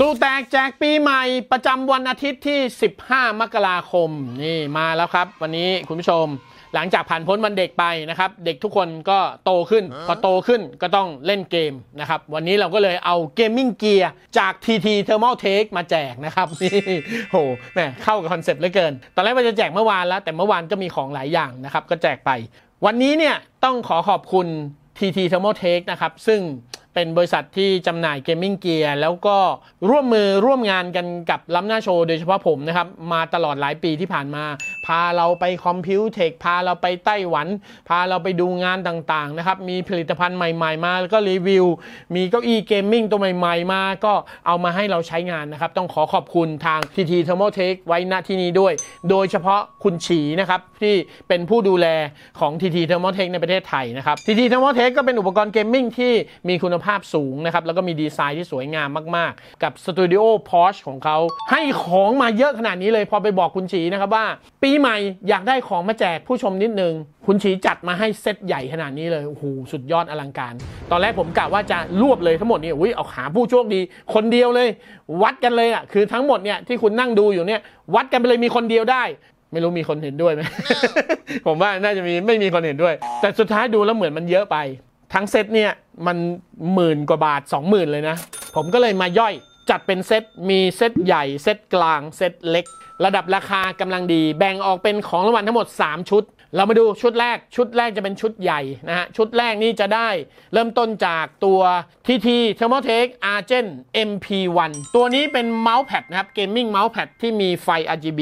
กลูแตกแจกปีใหม่ประจำวันอาทิตย์ที่ 15 มกราคม นี่มาแล้วครับ วันนี้คุณผู้ชมหลังจากผ่านพ้นวันเด็กไปนะครับ เด็กทุกคนก็โตขึ้น พอโตขึ้นก็ต้องเล่นเกมนะครับ วันนี้เราก็เลยเอาเกมมิ่งเกียร์จาก TT Thermal Take มาแจกนะครับนี่โหแม่เข้ากับคอนเซ็ปต์เหลือเกิน ตอนแรกว่าจะแจกเมื่อวานแล้ว แต่เมื่อวานก็มีของหลายอย่างนะครับก็แจกไป วันนี้เนี่ยต้องขอขอบคุณ TT Thermal Take นะครับซึ่งเป็นบริษัทที่จำหน่ายเกมมิ่งเกียร์แล้วก็ร่วมมือร่วมงานกันกับล้ำหน้าโชว์โดยเฉพาะผมนะครับ มาตลอดหลายปีที่ผ่านมาพาเราไปคอมพิวเทคพาเราไปไต้หวันพาเราไปดูงานต่างๆนะครับมีผลิตภัณฑ์ใหม่ๆมาแล้วก็รีวิว มีเก้าอี้เกมมิ่งตัวใหม่ๆมาก็เอามาให้เราใช้งานนะครับ ต้องขอขอบคุณทาง TT t h e r m โ t e c h ไว้ณที่นี้ด้วย โดยเฉพาะคุณฉีนะครับ ที่เป็นผู้ดูแลของ TT t h e r m โ t e c h ในประเทศไทยนะครับ TT t h e r m โ t e c h ก็เป็นอุปกรณ์เกมมิ่งที่มีคุณภาพสูงนะครับแล้วก็มีดีไซน์ที่สวยงามมากๆ กับสตูดิโอ Porsche ของเขาให้ของมาเยอะขนาดนี้เลยพอไปบอกคุณฉีนะครับว่าปีใหม่อยากได้ของมาแจกผู้ชมนิดนึง คุณชีจัดมาให้เซตใหญ่ขนาดนี้เลยโอ้โหสุดยอดอลังการ ตอนแรกผมกะว่าจะรวบเลยทั้งหมดนี่อุ้ยเอาหาผู้โชคดี คนเดียวเลยวัดกันเลยอ่ะคือทั้งหมดเนี่ยที่คุณนั่งดูอยู่เนี่ยวัดกันไปเลยมีคนเดียวได้ ไม่รู้มีคนเห็นด้วยไหมผมว่าน่าจะมีไม่มีคนเห็นด้วย แต่สุดท้ายดูแล้วเหมือนมันเยอะไป ทั้งเซตเนี่ยมันหมื่นกว่าบาท 20,000 เลยนะผมก็เลยมาย่อยจัดเป็นเซต มีเซตใหญ่ เซตกลาง เซตเล็ก ระดับราคากำลังดีแบ่งออกเป็นของรางวัลทั้งหมด 3 ชุดเรามาดูชุดแรก ชุดแรกจะเป็นชุดใหญ่นะฮะ ชุดแรกนี่จะได้เริ่มต้นจากตัว TT Thermaltake Argen MP1 ตัวนี้เป็นเมาส์แพดนะครับ เกมมิ่งเมาส์แพดที่มีไฟ RGB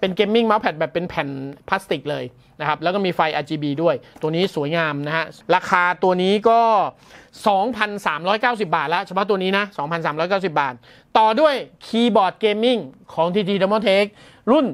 เป็นเกมมิ่งเมาส์แพดแบบเป็นแผ่นพลาสติกเลยนะครับ แล้วก็มีไฟ RGB ด้วย ตัวนี้สวยงามนะฮะ ราคาตัวนี้ก็ 2,390 บาทแล้ว เฉพาะตัวนี้นะ2,390 บาท ต่อด้วยคีย์บอร์ดเกมมิ่งของ TT Thermaltake รุ่น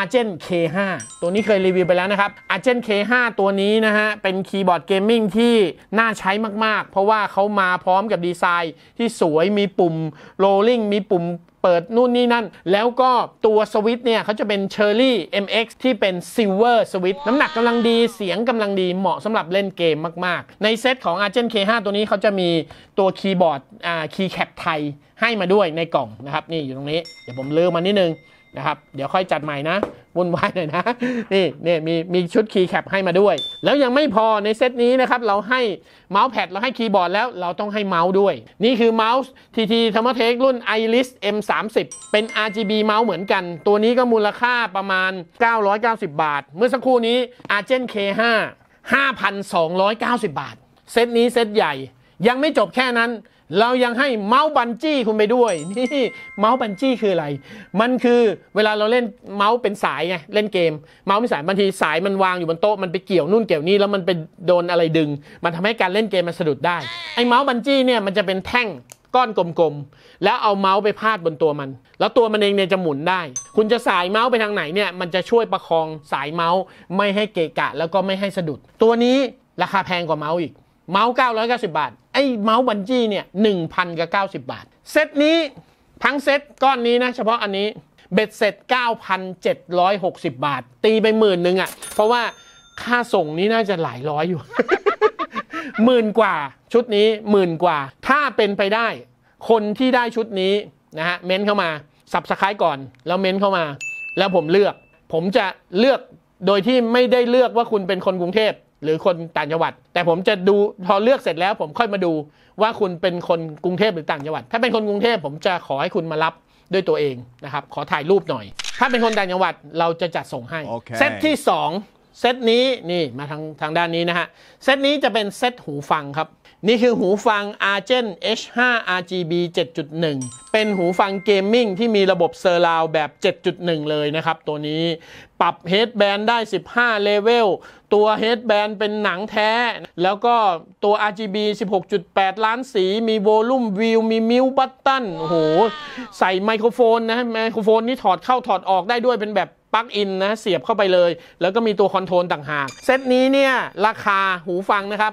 a r g e n K5 ตัวนี้เคยรีวิวไปแล้วนะครับ a r g e n K5 ตัวนี้นะฮะ เป็นคีย์บอร์ดเกมมิ่งที่น่าใช้มากๆ เพราะว่าเขามาพร้อมกับดีไซน์ที่สวยมีปุ่ม rolling มีปุ่มเปิดนู่นนี่นั่น แล้วก็ตัวสวิตเนี่ยเขาจะเป็น Cherry MX ที่เป็น Silver สวิตน้ำหนักกำลังดีเสียงกำลังดีเหมาะสำหรับเล่นเกมมากๆ ในเซตของ a r g e n K5 ตัวนี้เขาจะมีตัวคีย์บอร์ดอ่าคีย์แคปไทยให้มาด้วยในกล่องนะครับนี่อยู่ตรงนี้เดี๋ยวผมเลือกมานิดนึงนะครับ เดี๋ยวค่อยจัดใหม่นะวุ่นวายหน่อยนะ นี่นี่มี มีชุดคีย์แคปให้มาด้วย แล้วยังไม่พอในเซตนี้นะครับ เราให้เมาส์แพด เราให้คีย์บอร์ดแล้ว เราต้องให้เมาส์ด้วย นี่คือเมาส์ TT t h e r m ม t e ครุ่น Iris M30 เป็น RGB เมาส์เหมือนกัน ตัวนี้ก็มูลค่าประมาณ 990 บาท เมื่อสักครู่นี้ Argen K5 5,290 บาท เซตนี้เซตใหญ่ ยังไม่จบแค่นั้นเรายังให้เมาส์บันจี้คุณไปด้วยนี่เมาส์บันจี้คืออะไร มันคือเวลาเราเล่นเมาส์เป็นสายไงเล่นเกม เมาส์เป็นสายบางทีสายมันวางอยู่บนโต๊ะมันไปเกี่ยว นู่นเกี่ยวนี่แล้วมันไปโดนอะไรดึง มันทำให้การเล่นเกมมันสะดุดได้ไอ้เมาส์บันจี้เนี่ยมันจะเป็นแท่งก้อนกลมๆแล้วเอาเมาส์ไปพาดบนตัวมัน แล้วตัวมันเองเนี่ยจะหมุนได้ คุณจะสายเมาส์ไปทางไหนเนี่ยมันจะช่วยประคองสายเมาส์ไม่ให้เกะกะแล้วก็ไม่ให้สะดุด ตัวนี้ราคาแพงกว่าเมาส์อีกเมาส์990 บาท ไอ้เมาส์บันจี้เนี่ย1 0ก90บาทเซตนี้ทั้งเซตก้อนนี้นะ เฉพาะอันนี้เบ็ดเสร็จ9,760 บาท ตีไปหมื่นหนึ่งอะ่ะ เพราะว่าค่าส่งนี้น่าจะหลายร้อยอยู่หมื่นกว่าชุดนี้หมื่นกว่า ถ้าเป็นไปได้ คนที่ได้ชุดนี้นะฮะเม้นเข้ามาสับสไครต์ก่อนแล้วเม้นเข้ามา แล้วผมเลือก ผมจะเลือกโดยที่ไม่ได้เลือกว่าคุณเป็นคนกรุงเทพหรือคนต่างจังหวัดแต่ผมจะดูพอเลือกเสร็จแล้ว ผมค่อยมาดูว่าคุณเป็นคนกรุงเทพหรือต่างจังหวัด ถ้าเป็นคนกรุงเทพผมจะขอให้คุณมารับด้วยตัวเองนะครับขอถ่ายรูปหน่อย ถ้าเป็นคนต่างจังหวัดเราจะจัดส่งให้เซตที่ 2เซตนี้ นี่ มาทางทางด้านนี้นะฮะ เซตนี้จะเป็นเซตหูฟังครับ นี่คือหูฟัง Argent H5 RGB 7.1 เป็นหูฟังเกมมิ่งที่มีระบบเซอร์ราวแบบ 7.1 เลยนะครับ ตัวนี้ปรับเฮดแบนได้ 15 เลเวลตัวเฮดแบนเป็นหนังแท้ แล้วก็ตัว RGB 16.8 ล้านสี มีโวลูมวิวมีมิวบัตตันโอ้โหใส่ไมโครโฟนนะไมโครโฟนนี่ถอดเข้าถอดออกได้ด้วยเป็นแบบปลั๊กอินนะเสียบเข้าไปเลย แล้วก็มีตัวคอนโทรลต่างหาก เซตนี้เนี่ยราคาหูฟังนะครับ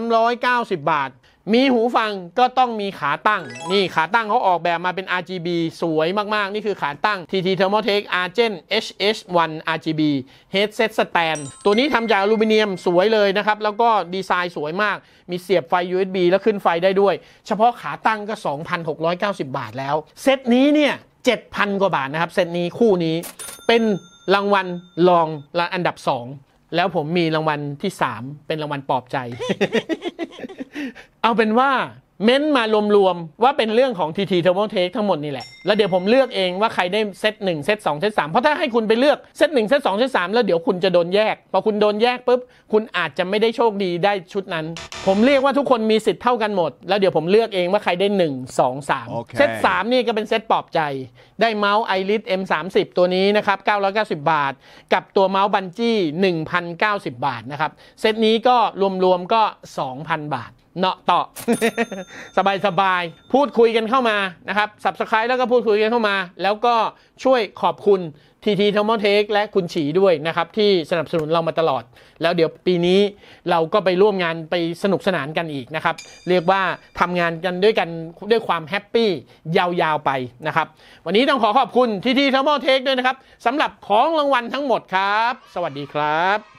4,390 บาท มีหูฟังก็ต้องมีขาตั้งนี่ขาตั้งเขาออกแบบมาเป็น RGB สวยมากๆ นี่คือขาตั้ง TT Thermaltake Argent HS1 RGB Headset Stand ตัวนี้ทำจากอลูมิเนียมสวยเลยนะครับแล้วก็ดีไซน์สวยมาก มีเสียบไฟ USB แล้วขึ้นไฟได้ด้วย เฉพาะขาตั้งก็ 2,690 บาทแล้ว เซตนี้เนี่ย7,000กว่าบาทนะครับเซตนี้คู่นี้เป็นรางวัลรองอันดับ2แล้วผมมีรางวัลที่3เป็นรางวัลปลอบใจ เอาเป็นว่าเม้นมารวมๆว่าเป็นเรื่องของ TT t เ r อ o t โม e ทั้งหมดนี่แหละแล้วเดี๋ยวผมเลือกเองว่าใครได้เซต1เซต2เซต3เพราะถ้าให้คุณไปเลือกเซต1เซต2เซต3แล้วเดี๋ยวคุณจะโดนแยกพอคุณโดนแยกปุ๊บคุณอาจจะไม่ได้โชคดีได้ชุดนั้น ผมเรียกว่าทุกคนมีสิทธิ์เท่ากันหมด แล้วเดี๋ยวผมเลือกเองว่าใครได้1 2 3เซต3นี่ก็เป็นเซตปลอบใจ ได้เมาส์ไอริส M30 ตัวนี้นะครับ990 บาท กับตัวเมาส์บันจี้1,090 บาทนะครับเซตนี้ก็รวมๆก็ 2,000 บาทเนาะต่อ สบายสบายพูดคุยกันเข้ามานะครับสับสไครต์แล้วก็พูดคุยกันเข้ามา แล้วก็ช่วยขอบคุณทีทีเทอร์โมเทคและคุณฉีด้วยนะครับที่สนับสนุนเรามาตลอด แล้วเดี๋ยวปีนี้เราก็ไปร่วมงานไปสนุกสนานกันอีกนะครับ เรียกว่าทำงานกันด้วยกันด้วยความแฮปปี้ ยาวๆไปนะครับ วันนี้ต้องขอขอบคุณทีทีเทอร์โมเทคด้วยนะครับสำหรับของรางวัลทั้งหมดครับ สวัสดีครับ